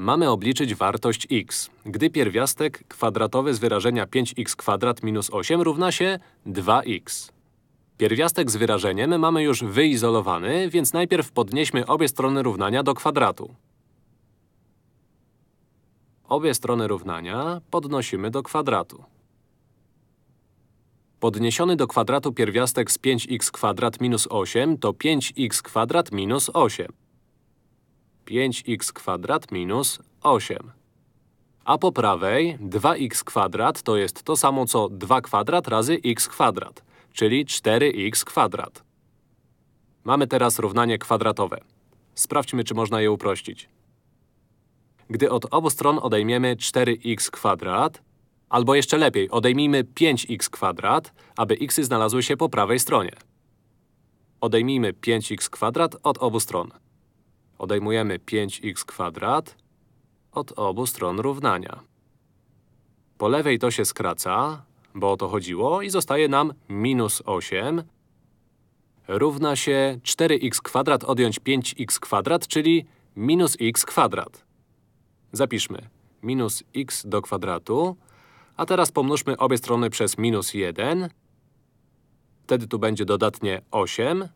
Mamy obliczyć wartość x, gdy pierwiastek kwadratowy z wyrażenia 5 x kwadrat minus 8 równa się 2x. Pierwiastek z wyrażeniem mamy już wyizolowany, więc najpierw podnieśmy obie strony równania do kwadratu. Obie strony równania podnosimy do kwadratu. Podniesiony do kwadratu pierwiastek z 5 x kwadrat minus 8 to 5 x kwadrat minus 8. 5x kwadrat minus 8. A po prawej 2x kwadrat to jest to samo co 2 kwadrat razy x kwadrat, czyli 4x kwadrat. Mamy teraz równanie kwadratowe. Sprawdźmy, czy można je uprościć. Gdy od obu stron odejmiemy 4x kwadrat, albo jeszcze lepiej, odejmijmy 5x kwadrat, aby xy znalazły się po prawej stronie. Odejmijmy 5x kwadrat od obu stron. Odejmujemy 5x kwadrat od obu stron równania. Po lewej to się skraca, bo o to chodziło, i zostaje nam minus 8 równa się 4x kwadrat odjąć 5x kwadrat, czyli minus x kwadrat. Zapiszmy minus x do kwadratu, a teraz pomnóżmy obie strony przez minus 1. Wtedy tu będzie dodatnie 8.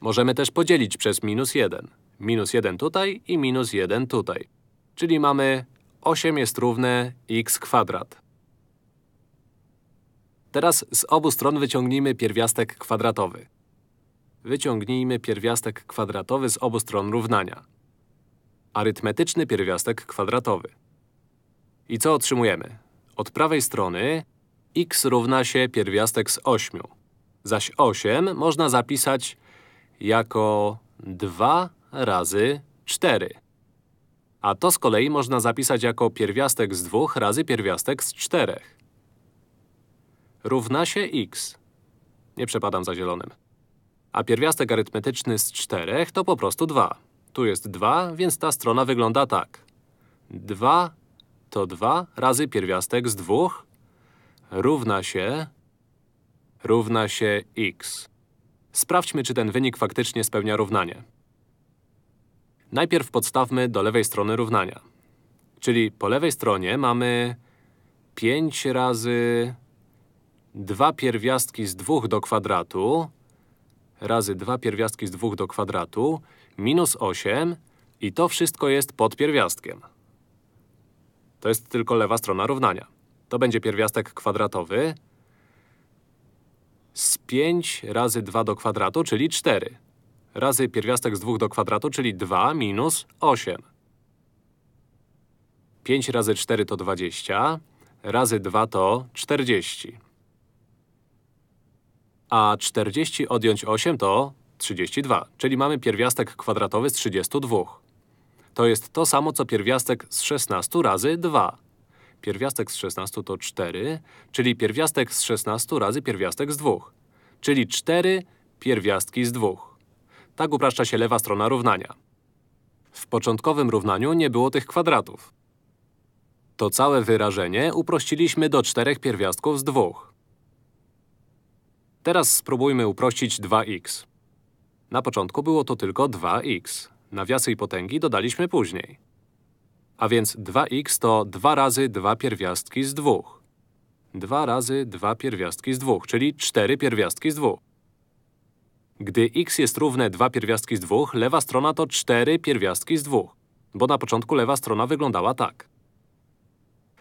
Możemy też podzielić przez minus 1 minus 1 tutaj i minus 1 tutaj. Czyli mamy 8 jest równe x kwadrat. Teraz z obu stron wyciągnijmy pierwiastek kwadratowy. Wyciągnijmy pierwiastek kwadratowy z obu stron równania. Arytmetyczny pierwiastek kwadratowy. I co otrzymujemy? Od prawej strony x równa się pierwiastek z 8, zaś 8 można zapisać jako 2 razy 4. A to z kolei można zapisać jako pierwiastek z 2 razy pierwiastek z 4. Równa się x. Nie przepadam za zielonym. A pierwiastek arytmetyczny z 4 to po prostu 2. Tu jest 2, więc ta strona wygląda tak. 2 to 2 razy pierwiastek z 2 równa się… równa się x. Sprawdźmy, czy ten wynik faktycznie spełnia równanie. Najpierw podstawmy do lewej strony równania. Czyli po lewej stronie mamy 5 razy 2 pierwiastki z 2 do kwadratu razy 2 pierwiastki z 2 do kwadratu minus 8 i to wszystko jest pod pierwiastkiem. To jest tylko lewa strona równania. To będzie pierwiastek kwadratowy z 5 razy 2 do kwadratu, czyli 4 razy pierwiastek z 2 do kwadratu, czyli 2 minus 8. 5 razy 4 to 20, razy 2 to 40. A 40 odjąć 8 to 32, czyli mamy pierwiastek kwadratowy z 32. To jest to samo, co pierwiastek z 16 razy 2. Pierwiastek z 16 to 4, czyli pierwiastek z 16 razy pierwiastek z 2, czyli 4 pierwiastki z 2. Tak upraszcza się lewa strona równania. W początkowym równaniu nie było tych kwadratów. To całe wyrażenie uprościliśmy do czterech pierwiastków z dwóch. Teraz spróbujmy uprościć 2x. Na początku było to tylko 2x. Nawiasy i potęgi dodaliśmy później. A więc 2x to 2 razy 2 pierwiastki z 2. 2 razy 2 pierwiastki z 2, czyli 4 pierwiastki z 2. Gdy x jest równe 2 pierwiastki z 2, lewa strona to 4 pierwiastki z 2. Bo na początku lewa strona wyglądała tak.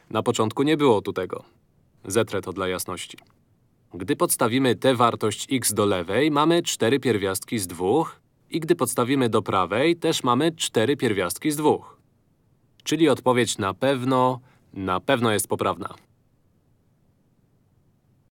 Na początku nie było tu tego. Zetrę to dla jasności. Gdy podstawimy tę wartość x do lewej, mamy 4 pierwiastki z 2 i gdy podstawimy do prawej, też mamy 4 pierwiastki z 2. Czyli odpowiedź na pewno, na pewno jest poprawna.